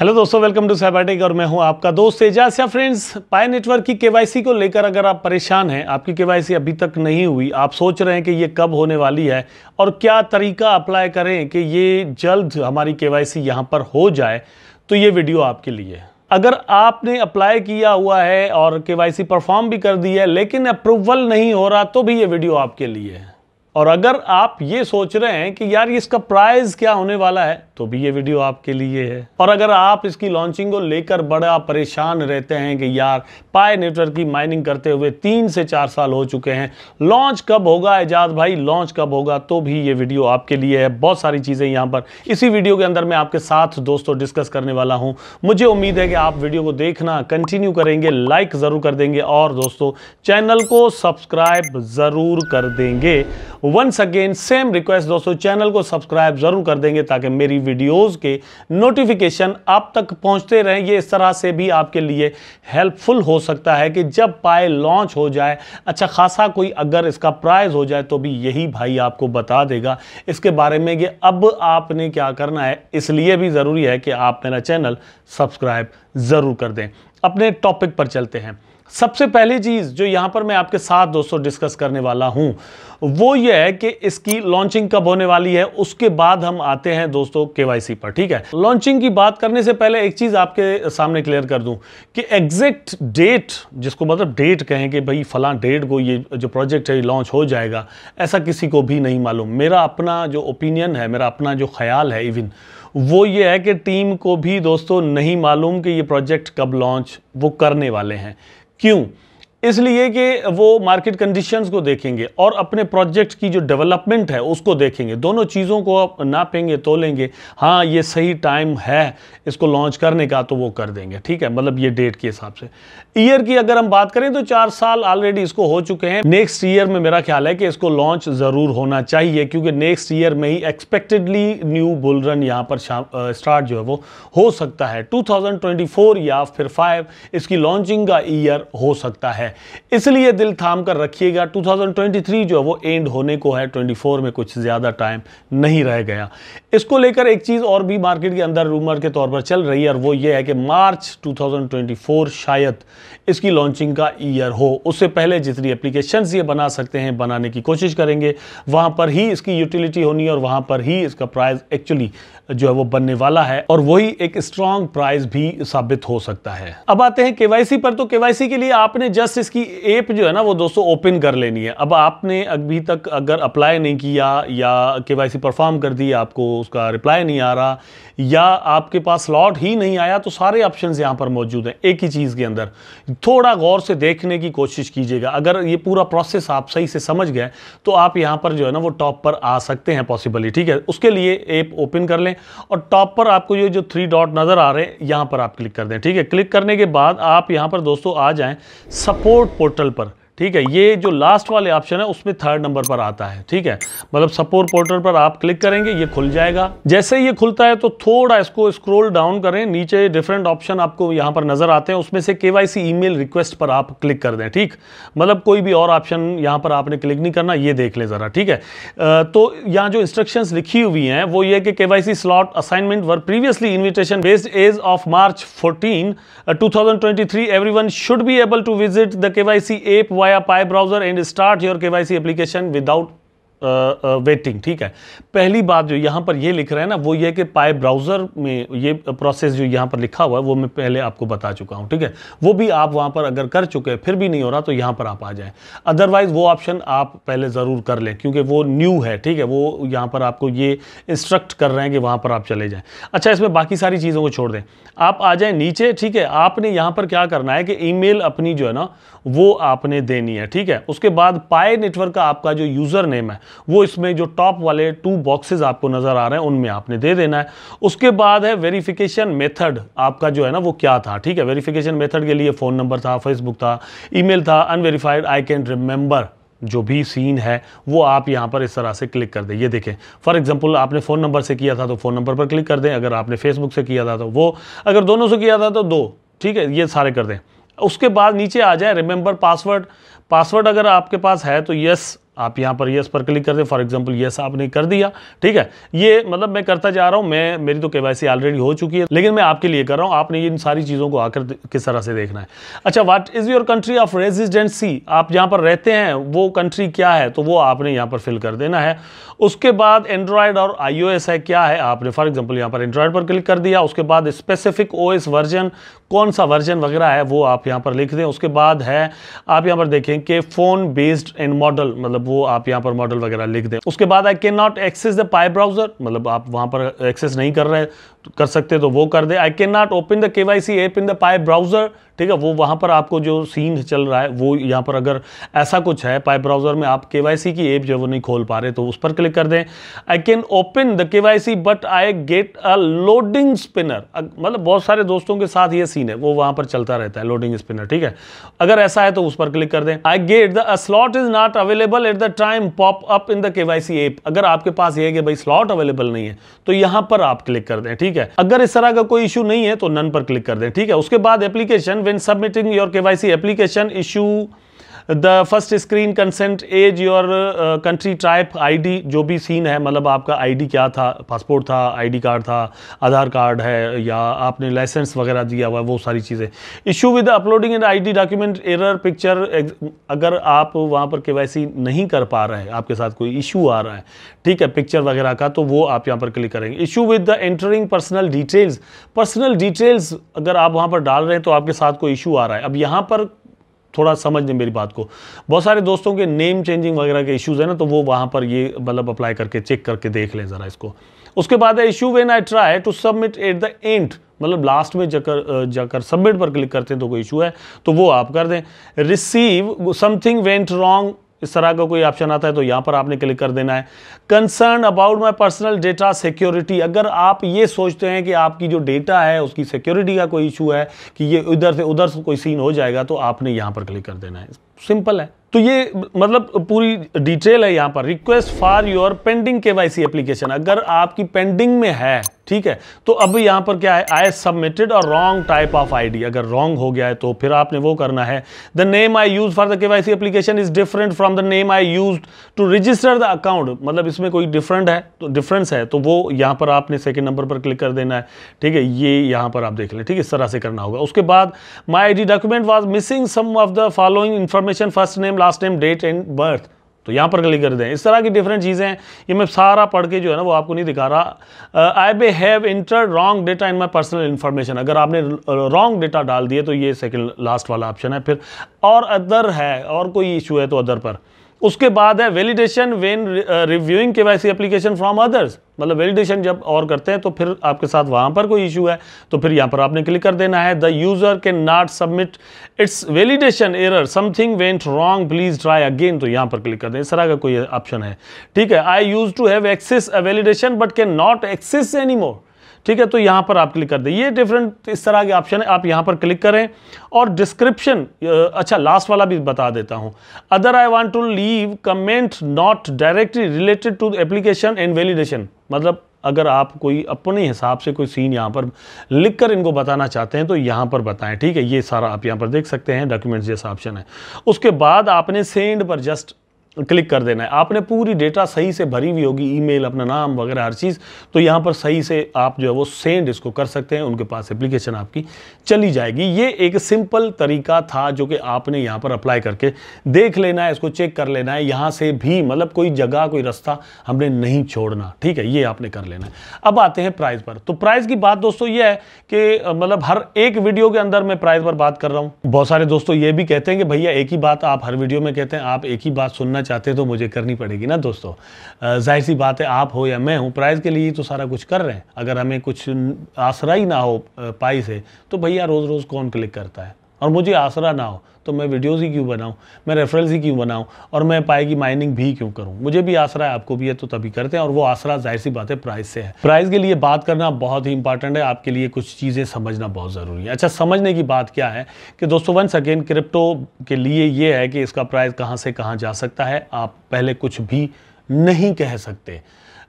hello दोस्तों welcome to साइबाटिक और मैं हूं आपका दोस्त एजाज या फ्रेंड्स पाए नेटवर्क की केवाईसी को लेकर अगर आप परेशान हैं आपकी केवाईसी अभी तक नहीं हुई आप सोच रहे हैं कि ये कब होने वाली है और क्या तरीका अप्लाई करें कि ये जल्द हमारी केवाईसी यहां पर हो जाए तो ये वीडियो आपके लिए अगर आपने अप्लाई किया हुआ है और के परफॉर्म भी कर दी है लेकिन अप्रूवल नहीं हो रहा तो भी ये वीडियो आपके लिए है और अगर आप ये सोच रहे हैं कि यार इसका प्राइस क्या होने वाला है तो भी ये वीडियो आपके लिए है और अगर आप इसकी लॉन्चिंग को लेकर बड़ा परेशान रहते हैं कि यार पाए नेटवर्क की माइनिंग करते हुए तीन से चार साल हो चुके हैं लॉन्च कब होगा एजाज भाई लॉन्च कब होगा तो भी ये वीडियो आपके लिए है बहुत सारी चीज़ें यहाँ पर इसी वीडियो के अंदर मैं आपके साथ दोस्तों डिस्कस करने वाला हूँ मुझे उम्मीद है कि आप वीडियो को देखना कंटिन्यू करेंगे लाइक ज़रूर कर देंगे और दोस्तों चैनल को सब्सक्राइब ज़रूर कर देंगे वंस अगेन सेम रिक्वेस्ट दोस्तों चैनल को सब्सक्राइब जरूर कर देंगे ताकि मेरी वीडियोस के नोटिफिकेशन आप तक पहुंचते रहें ये इस तरह से भी आपके लिए हेल्पफुल हो सकता है कि जब पाए लॉन्च हो जाए अच्छा खासा कोई अगर इसका प्राइज़ हो जाए तो भी यही भाई आपको बता देगा इसके बारे में ये अब आपने क्या करना है इसलिए भी ज़रूरी है कि आप मेरा चैनल सब्सक्राइब ज़रूर कर दें अपने टॉपिक पर चलते हैं सबसे पहली चीज़ जो यहाँ पर मैं आपके साथ दोस्तों डिस्कस करने वाला हूँ वो ये है कि इसकी लॉन्चिंग कब होने वाली है उसके बाद हम आते हैं दोस्तों केवाईसी पर ठीक है लॉन्चिंग की बात करने से पहले एक चीज़ आपके सामने क्लियर कर दूं कि एग्जैक्ट डेट जिसको मतलब डेट कहें कि भाई फला डेट को ये जो प्रोजेक्ट है ये लॉन्च हो जाएगा ऐसा किसी को भी नहीं मालूम मेरा अपना जो ओपिनियन है मेरा अपना जो ख्याल है इवन वो ये है कि टीम को भी दोस्तों नहीं मालूम कि ये प्रोजेक्ट कब लॉन्च वो करने वाले हैं क्यों इसलिए कि वो मार्केट कंडीशंस को देखेंगे और अपने प्रोजेक्ट की जो डेवलपमेंट है उसको देखेंगे दोनों चीज़ों को आप नापेंगे तोलेंगे हाँ ये सही टाइम है इसको लॉन्च करने का तो वो कर देंगे ठीक है मतलब ये डेट के हिसाब से ईयर की अगर हम बात करें तो चार साल ऑलरेडी इसको हो चुके हैं नेक्स्ट ईयर में मेरा ख्याल है कि इसको लॉन्च ज़रूर होना चाहिए क्योंकि नेक्स्ट ईयर में ही एक्सपेक्टेडली न्यू बुल रन यहाँ पर स्टार्ट जो है वो हो सकता है टू या फिर फाइव इसकी लॉन्चिंग का ईयर हो सकता है है इसलिए दिल थाम कर रखिएगा 2023 जो है वो एंड होने को है 24 में कुछ ज़्यादा टाइम नहीं रह गया इसको लेकर एक चीज़ और भी मार्केट के अंदर रूमर के तौर पर चल रही है और वो ये है कि मार्च 2024 शायद इसकी लॉन्चिंग का ईयर हो उससे पहले जितनी एप्लीकेशन ये बना सकते हैं बनाने की कोशिश करेंगे वहाँ पर ही इसकी यूटिलिटी होनी और वहाँ पर ही इसका प्राइस एक्चुअली जो है वो बनने वाला है और वही एक स्ट्रॉन्ग प्राइज भी साबित हो सकता है अब आते हैं केवाईसी पर तो केवाईसी के लिए आपने जस्ट इसकी एप जो है ना वो दोस्तों ओपन कर लेनी है अब आपने अभी तक अगर अप्लाई नहीं किया या केवाईसी परफॉर्म कर दी आपको उसका रिप्लाई नहीं आ रहा या आपके पास स्लॉट ही नहीं आया तो सारे ऑप्शन यहाँ पर मौजूद हैं एक ही चीज़ के अंदर थोड़ा गौर से देखने की कोशिश कीजिएगा अगर ये पूरा प्रोसेस आप सही से समझ गए तो आप यहाँ पर जो है ना वो टॉप पर आ सकते हैं पॉसिबली ठीक है उसके लिए एप ओपन कर लें और टॉप पर आपको ये जो थ्री डॉट नज़र आ रहे हैं यहाँ पर आप क्लिक कर दें ठीक है क्लिक करने के बाद आप यहाँ पर दोस्तों आ जाएँ सपोर्ट पोर्टल पर ठीक है ये जो लास्ट वाले ऑप्शन है उसमें थर्ड नंबर पर आता है ठीक है मतलब सपोर्ट पोर्टल पर आप क्लिक करेंगे ये खुल जाएगा जैसे ये खुलता है तो थोड़ा इसको स्क्रोल डाउन करें नीचे डिफरेंट ऑप्शन आपको यहां पर नजर आते हैं उसमें से केवाईसी ई मेल रिक्वेस्ट पर आप क्लिक कर दें ठीक मतलब कोई भी और ऑप्शन यहां पर आपने क्लिक नहीं करना ये देख ले ज़रा ठीक है तो यहाँ जो इंस्ट्रक्शन लिखी हुई है वो ये कि KYC slot assignment were previously invitation based as of March fourteen two thousand twenty three every one should be able to visit the KYC app via via Pi browser and start your KYC application without waiting ठीक है पहली बात जो यहाँ पर ये लिख रहा है ना वो ये कि पाए ब्राउज़र में ये प्रोसेस जो यहाँ पर लिखा हुआ है वो मैं पहले आपको बता चुका हूँ ठीक है वो भी आप वहाँ पर अगर कर चुके हैं फिर भी नहीं हो रहा तो यहाँ पर आप आ जाएँ अदरवाइज़ वो ऑप्शन आप पहले ज़रूर कर लें क्योंकि वो न्यू है ठीक है वो यहाँ पर आपको ये इंस्ट्रक्ट कर रहे हैं कि वहाँ पर आप चले जाएँ अच्छा इसमें बाकी सारी चीज़ों को छोड़ दें आप आ जाएँ नीचे ठीक है आपने यहाँ पर क्या करना है कि ई अपनी जो है ना वो आपने देनी है ठीक है उसके बाद पाए नेटवर्क का आपका जो यूज़र नेम है वो इसमें जो टॉप वाले टू बॉक्सेस आपको नज़र आ रहे हैं उनमें आपने दे देना है उसके बाद है वेरिफिकेशन मेथड आपका जो है ना वो क्या था ठीक है वेरिफिकेशन मेथड के लिए फ़ोन नंबर था फेसबुक था ईमेल था अनवेरीफाइड आई कैन रिमेंबर जो भी सीन है वो आप यहाँ पर इस तरह से क्लिक कर दें ये देखें फॉर एग्जांपल आपने फ़ोन नंबर से किया था तो फ़ोन नंबर पर क्लिक कर दें अगर आपने फेसबुक से किया था तो वो अगर दोनों से किया था तो दो ठीक है ये सारे कर दें उसके बाद नीचे आ जाए रिमेंबर पासवर्ड पासवर्ड अगर आपके पास है तो यस आप यहाँ पर येस पर क्लिक कर दें फॉर एग्जांपल येस आपने कर दिया ठीक है ये मतलब मैं करता जा रहा हूँ मैं मेरी तो के ऑलरेडी हो चुकी है लेकिन मैं आपके लिए कर रहा हूँ आपने इन सारी चीज़ों को आकर किस तरह से देखना है अच्छा what is your country of residency आप जहाँ पर रहते हैं वो कंट्री क्या है तो वो आपने यहाँ पर फिल कर देना है उसके बाद एंड्रॉयड और आई है क्या है आपने फॉर एग्जाम्पल यहाँ पर एंड्रॉयड पर क्लिक कर दिया उसके बाद स्पेसिफिक ओ वर्जन कौन सा वर्जन वगैरह है वो आप यहाँ पर लिख दें उसके बाद है आप यहाँ पर देखें कि फ़ोन बेस्ड एंड मॉडल मतलब मतलब वो आप यहाँ पर मॉडल वगैरह लिख दें उसके बाद I can not access the Pi browser मतलब आप वहाँ पर एक्सेस नहीं कर रहे तो कर सकते तो वो कर दे I can not open the K Y C app in the Pi browser ठीक है वो वहाँ पर आपको जो सीन चल रहा है वो यहाँ पर अगर ऐसा कुछ है पाई ब्राउजर में आप के वाई सी की एप जो वो नहीं खोल पा रहे तो उस पर क्लिक कर दें I can open the K Y C but I get a loading spinner मतलब बहुत सारे दोस्तों के साथ ये सीन है वो वहाँ पर चलता रहता है लोडिंग स्पिनर ठीक है अगर ऐसा है तो उस पर क्लिक कर दें I get the slot is not available at the time pop up in the KYC app अगर आपके पास ये है कि भाई स्लॉट अवेलेबल नहीं है तो यहां पर आप क्लिक कर दें ठीक है अगर इस तरह का कोई इशू नहीं है तो नन पर क्लिक कर दें ठीक है उसके बाद application when submitting your KYC application issue the first screen consent as your country type ID जो भी सीन है मतलब आपका आईडी क्या था पासपोर्ट था आईडी कार्ड था आधार कार्ड है या आपने लाइसेंस वगैरह दिया हुआ है वो सारी चीज़ें issue with uploading and ID document error picture अगर आप वहाँ पर के नहीं कर पा रहे हैं आपके साथ कोई इशू आ रहा है ठीक है पिक्चर वगैरह का तो वो आप यहाँ पर क्लिक करेंगे issue with the entering personal details personal details अगर आप वहाँ पर डाल रहे हैं तो आपके साथ कोई इशू आ रहा है अब यहाँ पर थोड़ा समझ दें मेरी बात को बहुत सारे दोस्तों के नेम चेंजिंग वगैरह के इश्यूज़ हैं ना तो वो वहाँ पर ये मतलब अप्लाई करके चेक करके देख लें ज़रा इसको उसके बाद है issue when I try to submit at the end मतलब लास्ट में जाकर जाकर सबमिट पर क्लिक करते हैं तो कोई इशू है तो वो आप कर दें रिसीव समथिंग वेंट रॉन्ग इस तरह का कोई ऑप्शन आता है तो यहाँ पर आपने क्लिक कर देना है concern about my personal data security अगर आप ये सोचते हैं कि आपकी जो डेटा है उसकी सिक्योरिटी का कोई इशू है कि ये इधर से उधर से कोई सीन हो जाएगा तो आपने यहाँ पर क्लिक कर देना है सिंपल है तो ये मतलब पूरी डिटेल है यहां पर request for your pending K Y C application अगर आपकी पेंडिंग में है ठीक है तो अब यहां पर क्या है आई सबमिटेड और रॉन्ग टाइप ऑफ आईडी अगर रॉन्ग हो गया है तो फिर आपने वो करना है the name I use for the K Y C application is different from the name I use to register the account मतलब इसमें कोई डिफरेंट है तो डिफरेंस है तो वो यहां पर आपने सेकेंड नंबर पर क्लिक कर देना है ठीक है ये यहां पर आप देख लें ठीक है इस तरह से करना होगा उसके बाद my I D document was missing some of the following information first name last time date and birth तो यहाँ पर क्लिक कर दें इस तरह की डिफरेंट चीज़ें हैं ये मैं सारा पढ़ के जो है ना वो आपको नहीं दिखा रहा I be have enter wrong data in my personal information अगर आपने रॉन्ग डेटा डाल दिए तो ये सेकेंड लास्ट वाला ऑप्शन है फिर और अदर है और कोई इशू है तो अदर पर उसके बाद है validation when reviewing K Y application from others मतलब वैलिडेशन जब और करते हैं तो फिर आपके साथ वहाँ पर कोई इशू है तो फिर यहाँ पर आपने क्लिक कर देना है the user can not submit its validation error something went wrong please try again तो यहाँ पर क्लिक कर दें इस तरह का कोई ऑप्शन है ठीक है I use to have access validation but can not access any more ठीक है तो यहाँ पर आप क्लिक कर दें ये डिफरेंट इस तरह के ऑप्शन है आप यहाँ पर क्लिक करें और डिस्क्रिप्शन अच्छा लास्ट वाला भी बता देता हूँ other I want to leave comment not directly related to application and validation मतलब अगर आप कोई अपने हिसाब से कोई सीन यहाँ पर लिख कर इनको बताना चाहते हैं तो यहाँ पर बताएं ठीक है ये सारा आप यहाँ पर देख सकते हैं डॉक्यूमेंट्स जैसा ऑप्शन है उसके बाद आपने सेंड पर जस्ट क्लिक कर देना है आपने पूरी डेटा सही से भरी हुई होगी ईमेल अपना नाम वगैरह हर चीज़ तो यहाँ पर सही से आप जो है वो सेंड इसको कर सकते हैं उनके पास एप्लीकेशन आपकी चली जाएगी ये एक सिंपल तरीका था जो कि आपने यहाँ पर अप्लाई करके देख लेना है इसको चेक कर लेना है यहाँ से भी मतलब कोई जगह कोई रास्ता हमने नहीं छोड़ना ठीक है ये आपने कर लेना है अब आते हैं प्राइज पर तो प्राइज की बात दोस्तों ये है कि मतलब हर एक वीडियो के अंदर मैं प्राइज पर बात कर रहा हूँ बहुत सारे दोस्तों ये भी कहते हैं कि भैया एक ही बात आप हर वीडियो में कहते हैं आप एक ही बात सुनना करना चाहते तो मुझे करनी पड़ेगी ना दोस्तों जाहिर सी बात है आप हो या मैं हूँ प्राइज़ के लिए ही तो सारा कुछ कर रहे हैं अगर हमें कुछ आसरा ही ना हो पाई से तो भैया रोज़ रोज़ कौन क्लिक करता है और मुझे आसरा ना हो तो मैं वीडियोज़ ही क्यों बनाऊँ मैं रेफरेंस ही क्यों बनाऊँ और मैं पाए की माइनिंग भी क्यों करूँ मुझे भी आसरा है आपको भी है तो तभी करते हैं और वो आसरा जाहिर सी बात है प्राइस से है प्राइस के लिए बात करना बहुत ही इंपॉर्टेंट है आपके लिए कुछ चीज़ें समझना बहुत ज़रूरी है अच्छा समझने की बात क्या है कि दोस्तों वन सेकेंड क्रिप्टो के लिए ये है कि इसका प्राइस कहाँ से कहाँ जा सकता है आप पहले कुछ भी नहीं कह सकते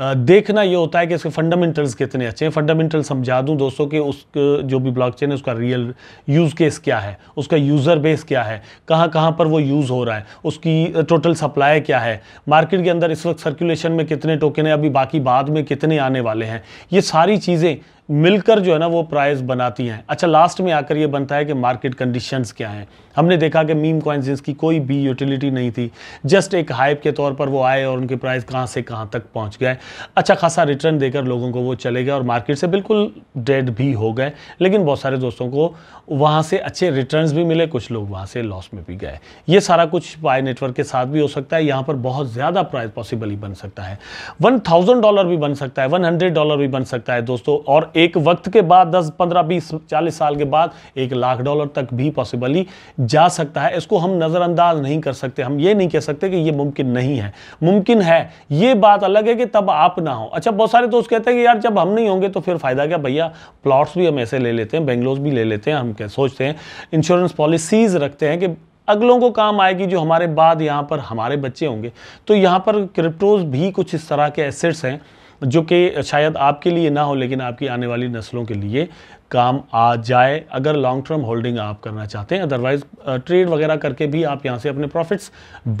देखना ये होता है कि इसके फंडामेंटल्स कितने अच्छे हैं फंडामेंटल समझा दूं दोस्तों कि उस जो भी ब्लॉकचेन है उसका रियल यूज़ केस क्या है उसका यूज़र बेस क्या है कहाँ कहाँ पर वो यूज़ हो रहा है उसकी टोटल सप्लाई क्या है मार्केट के अंदर इस वक्त सर्कुलेशन में कितने टोकन है अभी बाकी बाद में कितने आने वाले हैं ये सारी चीज़ें मिलकर जो है ना वो प्राइस बनाती हैं अच्छा लास्ट में आकर ये बनता है कि मार्केट कंडीशंस क्या हैं हमने देखा कि मीम कॉइन्स जिसकी कोई भी यूटिलिटी नहीं थी जस्ट एक हाइप के तौर पर वो आए और उनके प्राइस कहाँ से कहाँ तक पहुँच गए अच्छा खासा रिटर्न देकर लोगों को वो चले गए और मार्केट से बिल्कुल डेड भी हो गए लेकिन बहुत सारे दोस्तों को वहाँ से अच्छे रिटर्न भी मिले कुछ लोग वहाँ से लॉस में भी गए ये सारा कुछ पाए नेटवर्क के साथ भी हो सकता है यहाँ पर बहुत ज़्यादा प्राइस पॉसिबल ही बन सकता है वन डॉलर भी बन सकता है वन डॉलर भी बन सकता है दोस्तों और एक वक्त के बाद 10, 15, 20, 40 साल के बाद एक लाख डॉलर तक भी पॉसिबली जा सकता है इसको हम नज़रअंदाज नहीं कर सकते हम ये नहीं कह सकते कि ये मुमकिन नहीं है मुमकिन है ये बात अलग है कि तब आप ना हो अच्छा बहुत सारे दोस्त कहते हैं कि यार जब हम नहीं होंगे तो फिर फ़ायदा क्या भैया प्लॉट्स भी हम ऐसे ले लेते हैं बेंगलोर भी ले लेते हैं हम क्या सोचते हैं इंश्योरेंस पॉलिसीज़ रखते हैं कि अगलों को काम आएगी जो हमारे बाद यहाँ पर हमारे बच्चे होंगे तो यहाँ पर क्रिप्टोज भी कुछ इस तरह के एसेट्स हैं जो कि शायद आपके लिए ना हो लेकिन आपकी आने वाली नस्लों के लिए काम आ जाए अगर लॉन्ग टर्म होल्डिंग आप करना चाहते हैं अदरवाइज ट्रेड वगैरह करके भी आप यहाँ से अपने प्रॉफिट्स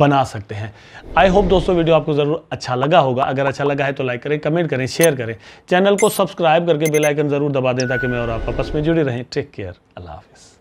बना सकते हैं आई होप दोस्तों वीडियो आपको ज़रूर अच्छा लगा होगा अगर अच्छा लगा है तो लाइक करें कमेंट करें शेयर करें चैनल को सब्सक्राइब करके बेलाइकन ज़रूर दबा दें ताकि मैं और आप आपस में जुड़े रहें टेक केयर अल्लाह हाफिज़